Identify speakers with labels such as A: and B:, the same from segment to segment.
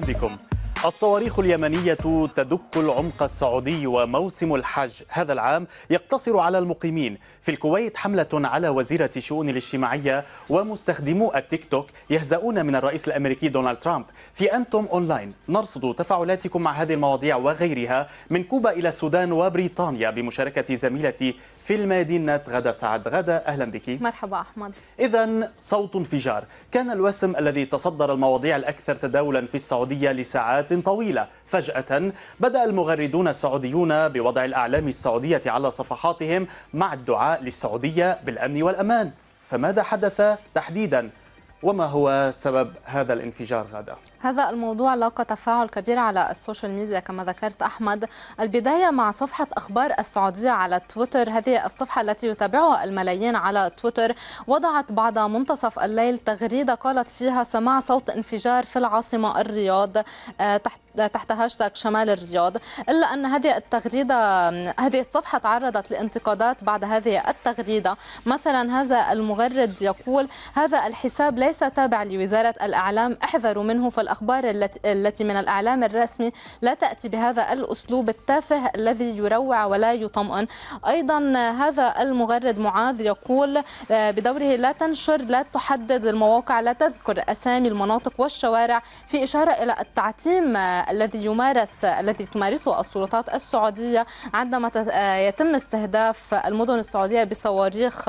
A: بكم الصواريخ اليمنية تدك العمق السعودي وموسم الحج هذا العام يقتصر على المقيمين في الكويت حملة على وزيرة الشؤون الاجتماعية ومستخدمو التيك توك يهزؤون من الرئيس الأمريكي دونالد ترامب في أنتم أونلاين نرصد تفاعلاتكم مع هذه المواضيع وغيرها من كوبا إلى السودان وبريطانيا بمشاركة زميلتي في المدينة غدا سعد غدا أهلا بك
B: مرحبا أحمد
A: إذا صوت انفجار كان الوسم الذي تصدر المواضيع الأكثر تداولا في السعودية لساعات طويلة فجأة بدأ المغردون السعوديون بوضع الأعلام السعودية على صفحاتهم مع الدعاء للسعودية بالأمن والأمان فماذا حدث تحديدا وما هو سبب هذا الانفجار غدا؟
B: هذا الموضوع لاقى تفاعل كبير على السوشيال ميديا كما ذكرت أحمد البداية مع صفحة أخبار السعودية على تويتر هذه الصفحة التي يتابعها الملايين على تويتر وضعت بعد منتصف الليل تغريدة قالت فيها سماع صوت انفجار في العاصمة الرياض آه، تحت تحت هاشتاج شمال الرياض إلا أن هذه التغريدة هذه الصفحة تعرضت لانتقادات بعد هذه التغريدة مثلا هذا المغرد يقول هذا الحساب ليس تابع لوزارة الأعلام احذروا منه فالأ الأخبار التي من الإعلام الرسمي لا تأتي بهذا الأسلوب التافه الذي يروع ولا يطمئن أيضا هذا المغرد معاذ يقول آه، بدوره لا تنشر لا تحدد المواقع لا تذكر أسامي المناطق والشوارع في إشارة إلى التعتيم آه، الذي يمارس الذي تمارسه السلطات السعودية عندما آه، يتم استهداف المدن السعودية بصواريخ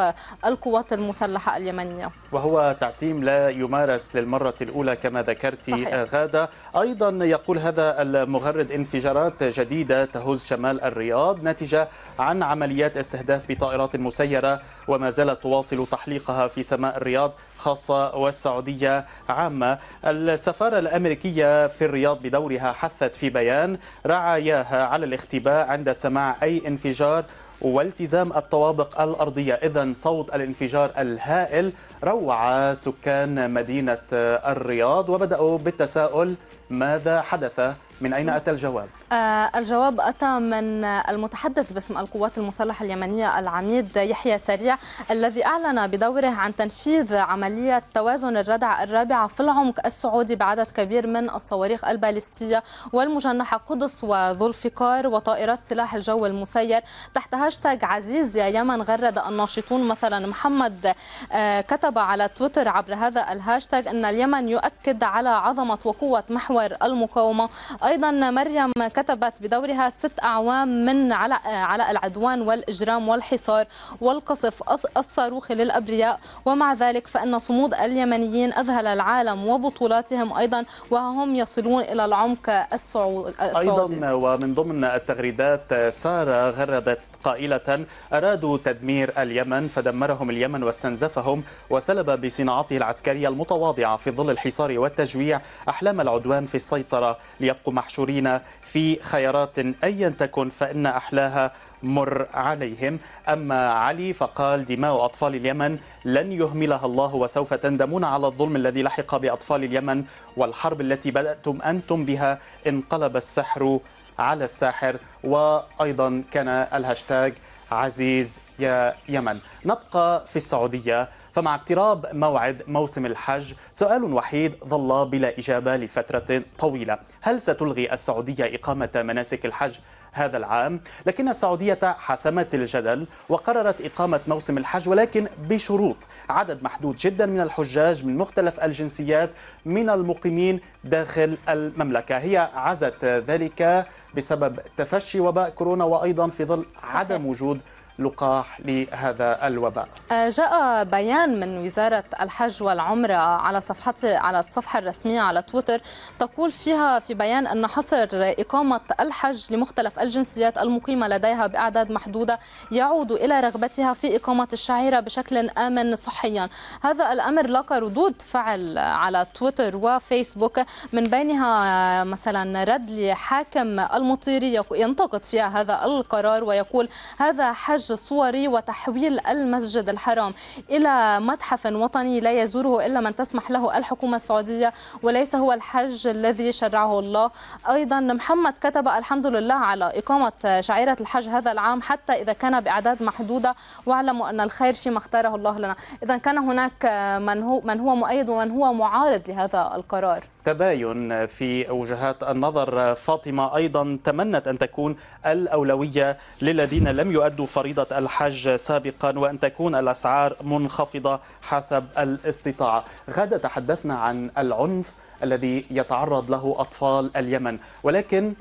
B: القوات المسلحة اليمنية
A: وهو تعتيم لا يمارس للمرة الأولى كما ذكرت غادة أيضا يقول هذا المغرد انفجارات جديدة تهز شمال الرياض ناتجة عن عمليات استهداف بطائرات مسيرة وما زالت تواصل تحليقها في سماء الرياض خاصة والسعودية عامة السفارة الأمريكية في الرياض بدورها حثت في بيان رعاياها على الاختباء عند سماع أي انفجار والتزام الطوابق الأرضية إذا صوت الانفجار الهائل روع سكان مدينة الرياض وبدأوا بالتساؤل ماذا حدث من أين أتى الجواب
B: آه، الجواب أتى من المتحدث باسم القوات المسلحة اليمنية العميد يحيى سريع الذي أعلن بدوره عن تنفيذ عملية توازن الردع الرابعة في العمق السعودي بعدد كبير من الصواريخ البالستية والمجنحة قدس وذو الفقار وطائرات سلاح الجو المسير تحت هاشتاج عزيز يا يمن غرد الناشطون مثلا محمد آه، كتب على تويتر عبر هذا الهاشتاج أن اليمن يؤكد على عظمة وقوة محور المقاومة أيضا مريم كتبت بدورها ست أعوام من على على العدوان والإجرام والحصار والقصف الصاروخي للأبرياء ومع ذلك فإن صمود اليمنيين أذهل العالم وبطولاتهم أيضا وهم يصلون إلى العمق السعودي أيضا
A: ومن ضمن التغريدات سارة غردت قائلة أرادوا تدمير اليمن فدمرهم اليمن واستنزفهم وسلب بصناعته العسكرية المتواضعة في ظل الحصار والتجويع أحلام العدوان في السيطرة ليبقوا محشورين في خيارات أيا تكن فإن أحلاها مر عليهم أما علي فقال دماء أطفال اليمن لن يهملها الله وسوف تندمون على الظلم الذي لحق بأطفال اليمن والحرب التي بدأتم أنتم بها انقلب السحر على الساحر وأيضا كان الهاشتاج عزيز يا يمن نبقى في السعودية فمع اقتراب موعد موسم الحج سؤال وحيد ظل بلا إجابة لفترة طويلة هل ستلغي السعودية إقامة مناسك الحج هذا العام لكن السعودية حسمت الجدل وقررت إقامة موسم الحج ولكن بشروط عدد محدود جدا من الحجاج من مختلف الجنسيات من المقيمين داخل المملكة هي عزت ذلك بسبب تفشي وباء كورونا وأيضا في ظل عدم وجود لقاح لهذا الوباء
B: آه، جاء بيان من وزارة الحج والعمرة على صفحة على الصفحة الرسمية على تويتر تقول فيها في بيان أن حصر إقامة الحج لمختلف الجنسيات المقيمة لديها بأعداد محدودة يعود إلى رغبتها في إقامة الشعيرة بشكل آمن صحيا هذا الأمر لاقى ردود فعل على تويتر وفيسبوك من بينها آه، مثلا رد لحاكم المطيري ينتقد فيها هذا القرار ويقول هذا حج الصوري وتحويل المسجد الحرام إلى متحف وطني لا يزوره إلا من تسمح له الحكومة السعودية وليس هو الحج الذي شرعه الله أيضا محمد كتب الحمد لله على إقامة شعيرة الحج هذا العام حتى إذا كان بأعداد محدودة واعلموا أن الخير فيما اختاره الله لنا إذا كان هناك من هو, من هو مؤيد ومن هو معارض لهذا القرار
A: تباين في وجهات النظر فاطمة أيضا تمنت أن تكون الأولوية للذين لم يؤدوا فريضة فرضت الحج سابقا وأن تكون الأسعار منخفضة حسب الاستطاعة غدا تحدثنا عن العنف الذي يتعرض له أطفال اليمن ولكن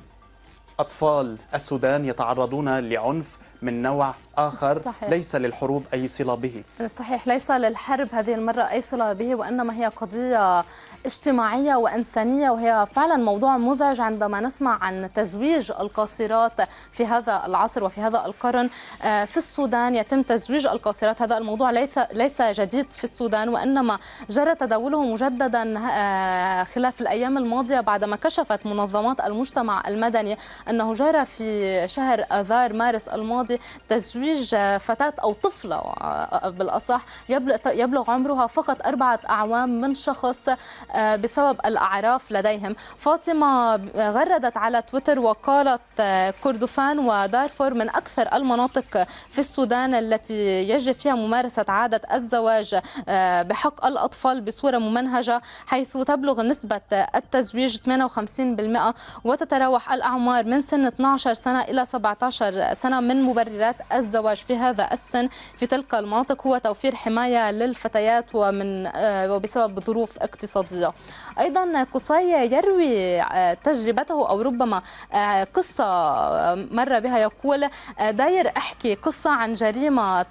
A: أطفال السودان يتعرضون لعنف من نوع آخر صحيح. ليس للحروب أي صلة به
B: صحيح ليس للحرب هذه المرة أي صلة به وإنما هي قضية اجتماعية وإنسانية وهي فعلا موضوع مزعج عندما نسمع عن تزويج القاصرات في هذا العصر وفي هذا القرن آه، في السودان يتم تزويج القاصرات هذا الموضوع ليس ليس جديد في السودان وإنما جرى تداوله مجددا آه، خلال الأيام الماضية بعدما كشفت منظمات المجتمع المدني أنه جرى في شهر آذار مارس الماضي تزويج آه، فتاة أو طفلة بالأصح يبلغ عمرها فقط أربعة أعوام من شخص آه، بسبب الأعراف لديهم فاطمة آه، غردت على تويتر وقالت آه، كردفان ودارفور من أكثر المناطق في السودان التي يجري فيها ممارسة عادة الزواج بحق الأطفال بصورة ممنهجة حيث تبلغ نسبة التزويج 58% وتتراوح الأعمار من سن 12 سنة إلى 17 سنة من مبررات الزواج في هذا السن في تلك المناطق هو توفير حماية للفتيات ومن وبسبب ظروف اقتصادية الحفظ ايضا قصي يروي آه، تجربته او ربما آه، قصه آه، مر بها يقول داير احكي قصه عن جريمه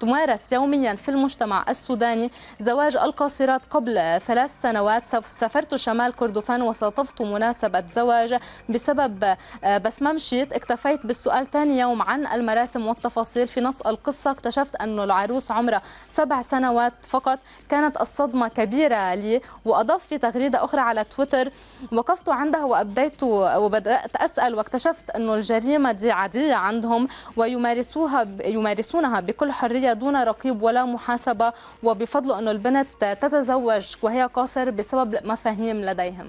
B: تمارس يوميا في المجتمع السوداني زواج القاصرات قبل ثلاث سنوات سافرت شمال كردفان وصادفت مناسبة زواج بسبب آه، بس ما مشيت اكتفيت بالسؤال ثاني يوم عن المراسم والتفاصيل في نص القصة اكتشفت أنه العروس عمرها سبع سنوات فقط كانت الصدمة كبيرة لي وأضاف في تغريدة أخرى على تويتر وقفت عندها وأبديت وبدأت أسأل واكتشفت أنه الجريمة دي عادية عندهم ويمارسوها يمارسونها بكل حرية دون رقيب ولا محاسبة وبفضل أن البنت تتزوج وهي قاصر بسبب مفاهيم لديهم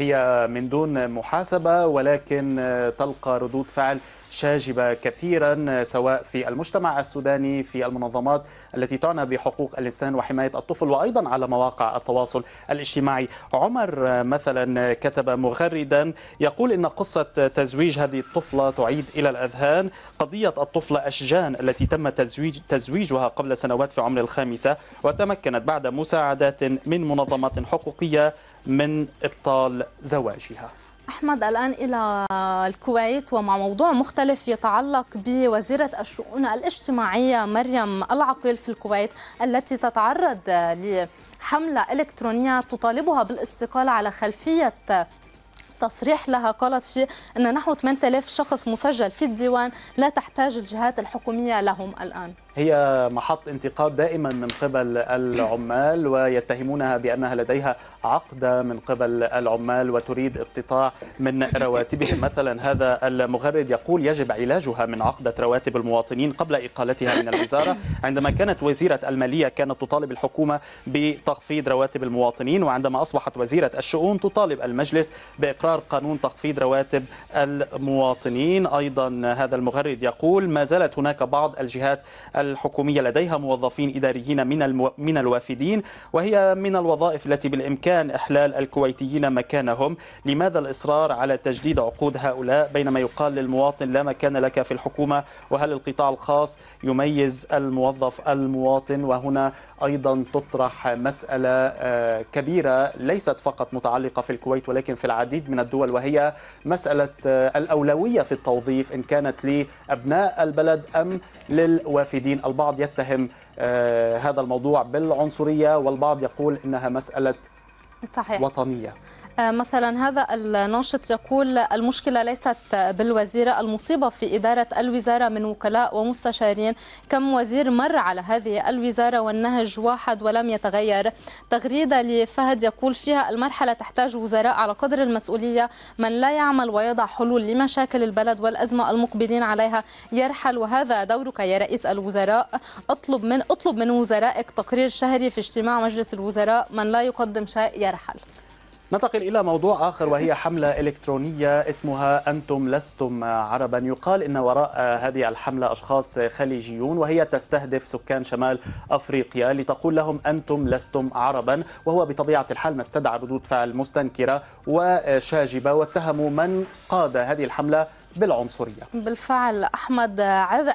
A: هي من دون محاسبة ولكن تلقى ردود فعل شاجبة كثيرا سواء في المجتمع السوداني في المنظمات التي تعنى بحقوق الإنسان وحماية الطفل وأيضا على مواقع التواصل الاجتماعي عمر مثلا كتب مغردا يقول إن قصة تزويج هذه الطفلة تعيد إلى الأذهان قضية الطفلة أشجان التي تم تزويج تزويجها قبل سنوات في عمر الخامسة وتمكنت بعد مساعدات من منظمات حقوقية من إبطال زواجها
B: أحمد الآن إلى الكويت ومع موضوع مختلف يتعلق بوزيرة الشؤون الاجتماعية مريم العقيل في الكويت التي تتعرض لحملة إلكترونية تطالبها بالاستقالة على خلفية تصريح لها قالت فيه أن نحو 8000 شخص مسجل في الديوان لا تحتاج الجهات الحكومية لهم الآن
A: هي محط انتقاد دائما من قبل العمال ويتهمونها بانها لديها عقده من قبل العمال وتريد اقتطاع من رواتبهم مثلا هذا المغرد يقول يجب علاجها من عقده رواتب المواطنين قبل اقالتها من الوزاره عندما كانت وزيره الماليه كانت تطالب الحكومه بتخفيض رواتب المواطنين وعندما اصبحت وزيره الشؤون تطالب المجلس باقرار قانون تخفيض رواتب المواطنين ايضا هذا المغرد يقول ما زالت هناك بعض الجهات الحكومية لديها موظفين إداريين من المو... من الوافدين وهي من الوظائف التي بالإمكان إحلال الكويتيين مكانهم لماذا الإصرار على تجديد عقود هؤلاء بينما يقال للمواطن لا مكان لك في الحكومة وهل القطاع الخاص يميز الموظف المواطن وهنا أيضا تطرح مسألة آه، كبيرة ليست فقط متعلقة في الكويت ولكن في العديد من الدول وهي مسألة آه، الأولوية في التوظيف إن كانت لأبناء البلد أم للوافدين الدين البعض يتهم آه، هذا الموضوع بالعنصرية والبعض يقول إنها مسألة صحيح. وطنية
B: آه، مثلا هذا الناشط يقول المشكلة ليست بالوزيرة المصيبة في إدارة الوزارة من وكلاء ومستشارين كم وزير مر على هذه الوزارة والنهج واحد ولم يتغير تغريدة لفهد يقول فيها المرحلة تحتاج وزراء على قدر المسؤولية من لا يعمل ويضع حلول لمشاكل البلد والأزمة المقبلين عليها يرحل وهذا دورك يا رئيس الوزراء اطلب من اطلب من وزرائك تقرير شهري في اجتماع مجلس الوزراء من لا يقدم شيء يرحل
A: ننتقل إلى موضوع آخر وهي حملة إلكترونية اسمها أنتم لستم عربا يقال إن وراء هذه الحملة أشخاص خليجيون وهي تستهدف سكان شمال أفريقيا لتقول لهم أنتم لستم عربا وهو بطبيعة الحال ما استدعى ردود فعل مستنكرة وشاجبة واتهموا من قاد هذه الحملة بالعنصرية
B: بالفعل أحمد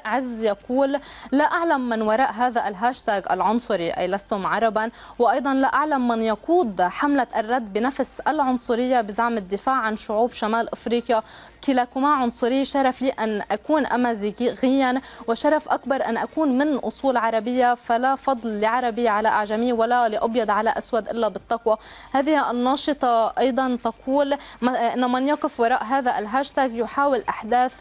B: عز يقول لا أعلم من وراء هذا الهاشتاج العنصري أي لستم عربا وأيضا لا أعلم من يقود حملة الرد بنفس العنصرية بزعم الدفاع عن شعوب شمال أفريقيا كلاكما عنصري شرف لي أن أكون أمازيغيا وشرف أكبر أن أكون من أصول عربية فلا فضل لعربي على أعجمي ولا لأبيض على أسود إلا بالتقوى هذه الناشطة أيضا تقول أن من يقف وراء هذا الهاشتاج يحاول أحداث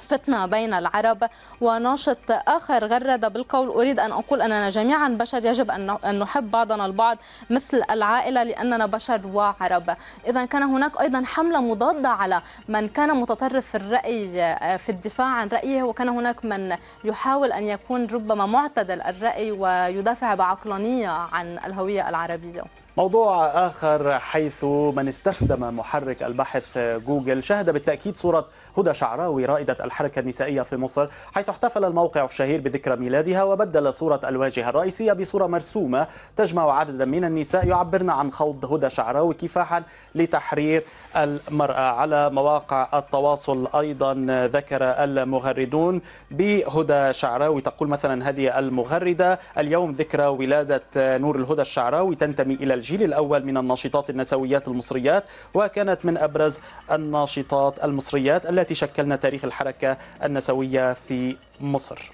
B: فتنة بين العرب وناشط آخر غرد بالقول أريد أن أقول أننا جميعا بشر يجب أن نحب بعضنا البعض مثل العائلة لأننا بشر وعرب إذا كان هناك أيضا حملة مضادة على من كان متطرف في الرأي في الدفاع عن رأيه وكان هناك من يحاول أن يكون ربما معتدل الرأي ويدافع بعقلانية عن الهوية العربية
A: موضوع آخر حيث من استخدم محرك البحث جوجل شهد بالتأكيد صورة هدى شعراوي رائدة الحركة النسائية في مصر حيث احتفل الموقع الشهير بذكرى ميلادها وبدل صورة الواجهة الرئيسية بصورة مرسومة تجمع عددا من النساء يعبرن عن خوض هدى شعراوي كفاحا لتحرير المرأة على مواقع التواصل أيضا ذكر المغردون بهدى شعراوي تقول مثلا هذه المغردة اليوم ذكرى ولادة نور الهدى الشعراوي تنتمي إلى الجيل الأول من الناشطات النسويات المصريات وكانت من أبرز الناشطات المصريات التي شكلن تاريخ الحركة النسوية في مصر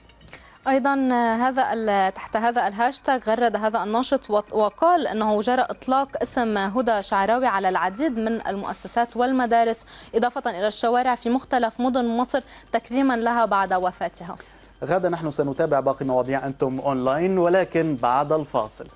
B: ايضا هذا تحت هذا الهاشتاج غرد هذا الناشط وقال انه جرى اطلاق اسم هدى شعراوي على العديد من المؤسسات والمدارس اضافه الى الشوارع في مختلف مدن مصر تكريما لها بعد وفاتها
A: غدا نحن سنتابع باقي مواضيع انتم اونلاين ولكن بعد الفاصل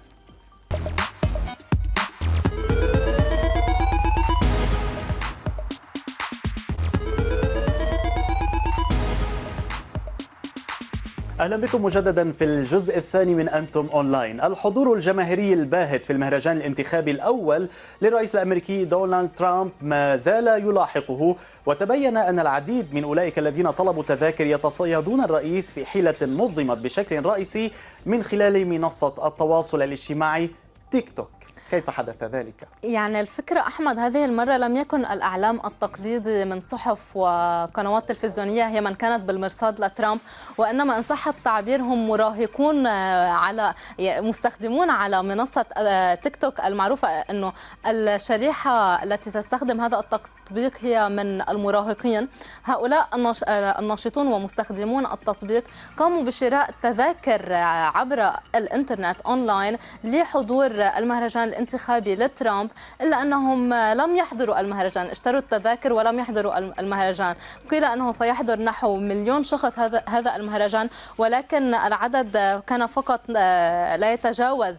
A: اهلا بكم مجددا في الجزء الثاني من انتم اونلاين، الحضور الجماهيري الباهت في المهرجان الانتخابي الاول للرئيس الامريكي دونالد ترامب ما زال يلاحقه وتبين ان العديد من اولئك الذين طلبوا تذاكر يتصيدون الرئيس في حيله نظمت بشكل رئيسي من خلال منصه التواصل الاجتماعي تيك توك كيف حدث ذلك؟
B: يعني الفكرة أحمد هذه المرة لم يكن الإعلام التقليدي من صحف وقنوات تلفزيونية هي من كانت بالمرصاد لترامب وإنما إن صح التعبير هم مراهقون على مستخدمون على منصة آه، تيك توك المعروفة أنه الشريحة التي تستخدم هذا التقليد التطبيق هي من المراهقين هؤلاء آه، الناشطون ومستخدمون التطبيق قاموا بشراء تذاكر عبر الانترنت اونلاين لحضور المهرجان الانتخابي لترامب الا انهم لم يحضروا المهرجان اشتروا التذاكر ولم يحضروا المهرجان قيل انه سيحضر نحو مليون شخص هذا هذا المهرجان ولكن العدد كان فقط آه، لا يتجاوز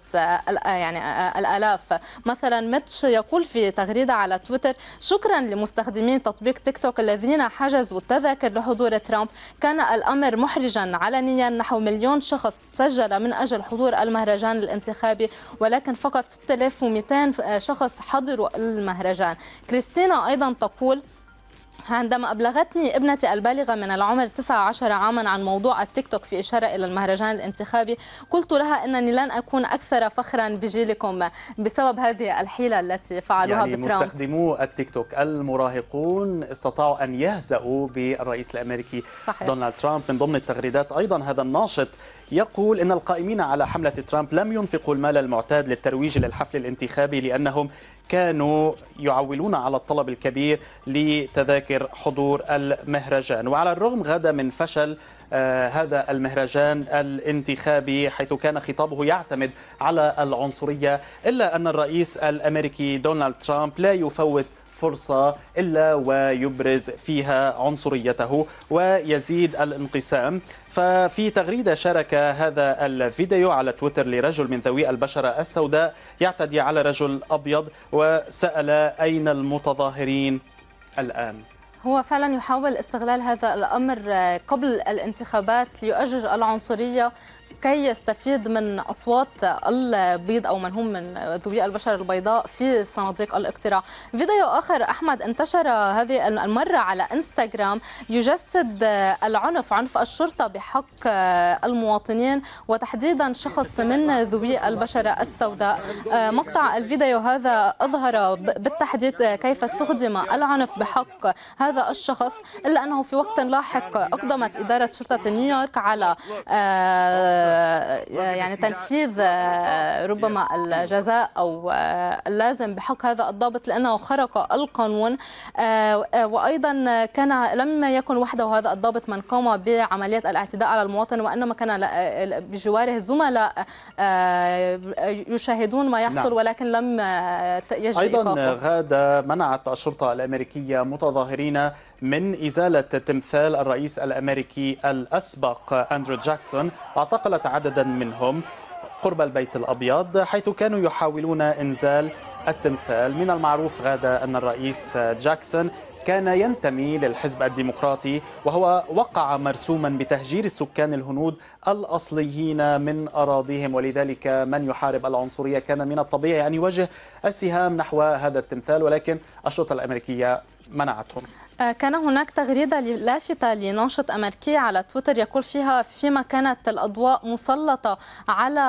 B: يعني آه، الالاف مثلا متش يقول في تغريده على تويتر شكرا لمستخدمي تطبيق تيك توك الذين حجزوا التذاكر لحضور ترامب كان الأمر محرجا علنيا نحو مليون شخص سجل من أجل حضور المهرجان الانتخابي ولكن فقط 6200 شخص حضروا المهرجان كريستينا أيضا تقول عندما أبلغتني ابنتي البالغة من العمر 19 عاما عن موضوع التيك توك في إشارة إلى المهرجان الانتخابي قلت لها أنني لن أكون أكثر فخرا بجيلكم بسبب هذه الحيلة التي فعلوها يعني بترامب
A: مستخدمو التيك توك المراهقون استطاعوا أن يهزأوا بالرئيس الأمريكي صحيح. دونالد ترامب من ضمن التغريدات أيضا هذا الناشط يقول ان القائمين على حمله ترامب لم ينفقوا المال المعتاد للترويج للحفل الانتخابي لانهم كانوا يعولون على الطلب الكبير لتذاكر تأخير حضور المهرجان وعلى الرغم غدا من فشل آه، هذا المهرجان الانتخابي حيث كان خطابه يعتمد على العنصرية إلا أن الرئيس الأمريكي دونالد ترامب لا يفوت فرصة إلا ويبرز فيها عنصريته ويزيد الانقسام ففي تغريدة شارك هذا الفيديو على تويتر لرجل من ذوي البشرة السوداء يعتدي على رجل أبيض وسأل أين المتظاهرين الآن
B: هو فعلا يحاول استغلال هذا الأمر قبل الانتخابات ليؤجج العنصرية كي يستفيد من اصوات البيض او من هم من ذوي البشره البيضاء في صناديق الاقتراع فيديو اخر احمد انتشر هذه المره على انستغرام يجسد العنف عنف الشرطه بحق المواطنين وتحديدا شخص من ذوي البشره السوداء مقطع الفيديو هذا اظهر بالتحديد كيف استخدم العنف بحق هذا الشخص الا انه في وقت لاحق اقدمت اداره شرطه نيويورك على آه، آه، يعني تنفيذ آه، ربما الجزاء او آه، اللازم بحق هذا الضابط لانه خرق القانون وايضا كان لم يكن وحده هذا الضابط من قام بعمليه الاعتداء على المواطن وانما كان بجواره زملاء يشاهدون ما يحصل نعم. ولكن لم يجري ايضا
A: غاده منعت الشرطه الامريكيه متظاهرين من ازاله تمثال الرئيس الامريكي الاسبق اندرو جاكسون واعتقلت عددا منهم قرب البيت الأبيض حيث كانوا يحاولون إنزال التمثال من المعروف غاده أن الرئيس جاكسون كان ينتمي للحزب الديمقراطي وهو وقع مرسوما بتهجير السكان الهنود الاصليين من اراضيهم ولذلك من يحارب العنصريه كان من الطبيعي ان يوجه السهام نحو هذا التمثال ولكن الشرطه الامريكيه منعتهم
B: آه، كان هناك تغريدة لافتة لناشط أمريكي على تويتر يقول فيها فيما كانت الأضواء مسلطة على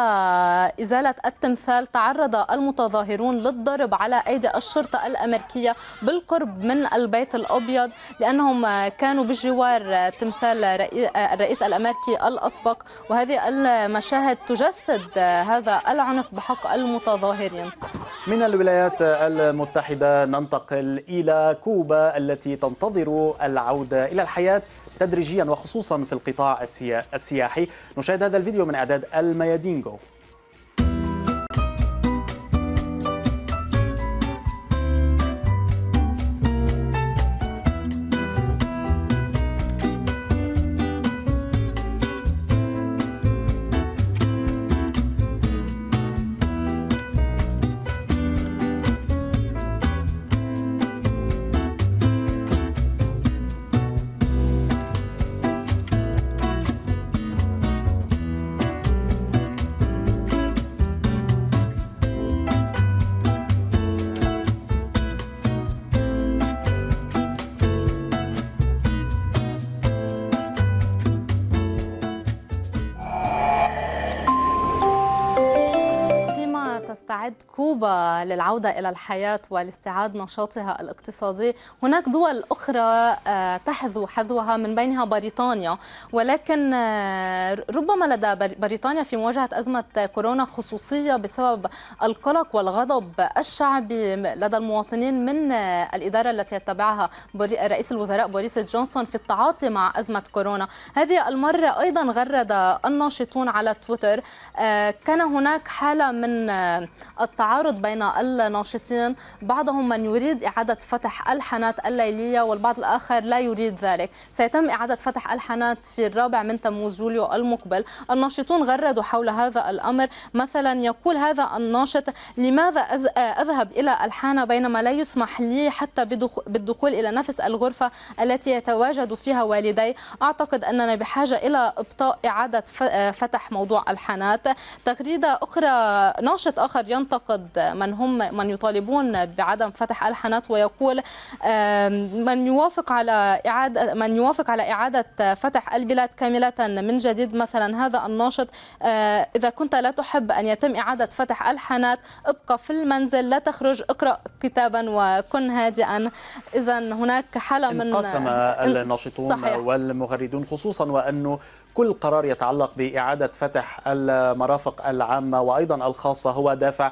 B: إزالة التمثال تعرض المتظاهرون للضرب على أيدي الشرطة الأمريكية بالقرب من البيت الأبيض لأنهم آه، كانوا بجوار تمثال آه، الرئيس الأمريكي الأسبق وهذه المشاهد تجسد هذا العنف بحق المتظاهرين
A: من الولايات المتحدة ننتقل إلى كوبا الصعوبة التي تنتظر العودة إلى الحياة تدريجيا وخصوصا في القطاع السياحي نشاهد هذا الفيديو من إعداد الميادينغو
B: تستعد كوبا للعودة إلى الحياة والاستعاد نشاطها الاقتصادي هناك دول أخرى آه، تحذو حذوها من بينها بريطانيا ولكن آه، ربما لدى بريطانيا في مواجهة أزمة كورونا خصوصية بسبب القلق والغضب الشعبي لدى المواطنين من آه، الإدارة التي يتبعها رئيس الوزراء بوريس جونسون في التعاطي مع أزمة كورونا هذه المرة أيضا غرد الناشطون على تويتر كان هناك حالة من التعارض بين الناشطين بعضهم من يريد إعادة فتح الحانات الليلية والبعض الآخر لا يريد ذلك سيتم إعادة فتح الحانات في الرابع من تموز يوليو المقبل الناشطون غردوا حول هذا الأمر مثلا يقول هذا الناشط لماذا أذهب إلى الحانة بينما لا يسمح لي حتى بالدخول إلى نفس الغرفة التي يتواجد فيها والدي أعتقد أننا بحاجة إلى إبطاء إعادة آه، فتح موضوع الحانات تغريدة أخرى ناشط آخر ينطق ينتقد من هم من يطالبون بعدم فتح الحانات ويقول من يوافق على اعاده من يوافق على اعاده فتح البلاد كامله من جديد مثلا هذا الناشط آه، اذا كنت لا تحب ان يتم اعاده فتح الحانات ابقى في المنزل لا تخرج اقرا كتابا وكن هادئا اذا هناك حاله من انقسم الناشطون صحيح.
A: والمغردون خصوصا وانه كل قرار يتعلق بإعادة فتح المرافق العامة وأيضا الخاصة هو دافع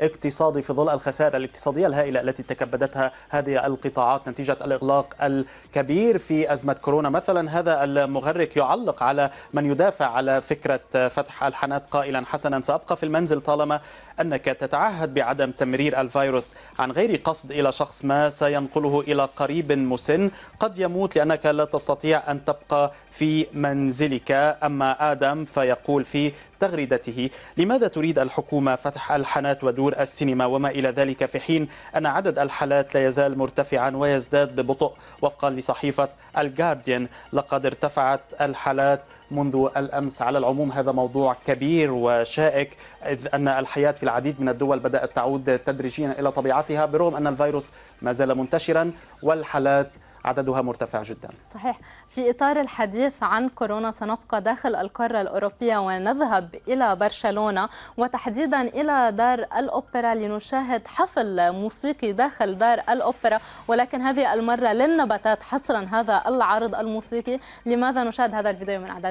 A: اقتصادي في ظل الخسائر الاقتصادية الهائلة التي تكبدتها هذه القطاعات نتيجة الإغلاق الكبير في أزمة كورونا مثلا هذا المغرك يعلق على من يدافع على فكرة فتح الحانات قائلا حسنا سأبقى في المنزل طالما أنك تتعهد بعدم تمرير الفيروس عن غير قصد إلى شخص ما سينقله إلى قريب مسن قد يموت لأنك لا تستطيع أن تبقى في منزلك أما آدم فيقول في تغريدته لماذا تريد الحكومة فتح الحانات ودون حضور السينما وما إلى ذلك في حين أن عدد الحالات لا يزال مرتفعا ويزداد ببطء وفقا لصحيفة الجارديان لقد ارتفعت الحالات منذ الامس على العموم هذا موضوع كبير وشائك اذ ان الحياه في العديد من الدول بدات تعود تدريجيا الى طبيعتها برغم ان الفيروس ما زال منتشرا والحالات عددها مرتفع جدا
B: صحيح في إطار الحديث عن كورونا سنبقى داخل القارة الأوروبية ونذهب إلى برشلونة وتحديدا إلى دار الأوبرا لنشاهد حفل موسيقي داخل دار الأوبرا ولكن هذه المرة للنباتات حصرا هذا العرض الموسيقي لماذا نشاهد هذا الفيديو من أعداد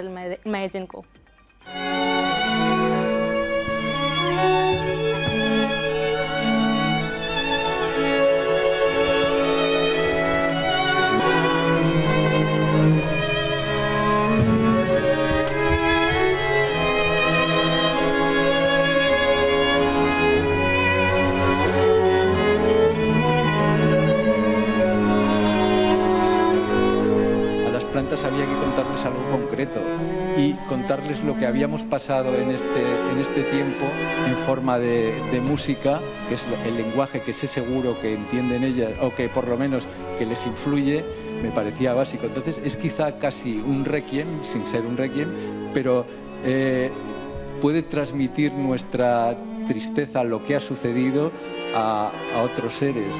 B: you.
A: lo que habíamos pasado en este, en este tiempo en forma de, música, que es el lenguaje que sé seguro que entienden ellas, o que por lo menos que les influye, me parecía básico. Entonces es quizá casi un requiem, sin ser un requiem, pero eh, puede transmitir nuestra tristeza, lo que ha sucedido a otros seres.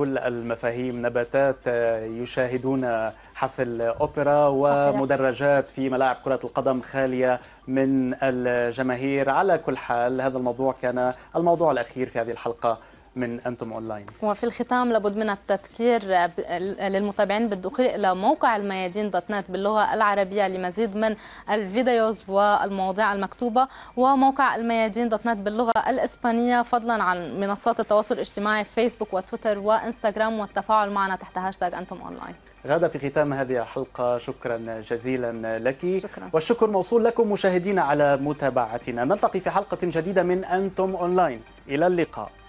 A: كل المفاهيم نباتات آه، يشاهدون حفل أوبرا ومدرجات في ملاعب كرة القدم خالية من الجماهير على كل حال هذا الموضوع كان الموضوع الأخير في هذه الحلقة من انتم اونلاين
B: وفي الختام لابد من التذكير للمتابعين بالدخول الى موقع الميادين دوت نت باللغه العربيه لمزيد من الفيديوز والمواضيع المكتوبه وموقع الميادين دوت نت باللغه الاسبانيه فضلا عن منصات التواصل الاجتماعي فيسبوك وتويتر وانستغرام والتفاعل معنا تحت هاشتاج انتم اونلاين
A: غدا في ختام هذه الحلقة شكرا جزيلا لك شكرا. والشكر موصول لكم مشاهدينا على متابعتنا نلتقي في حلقة جديدة من أنتم أونلاين إلى اللقاء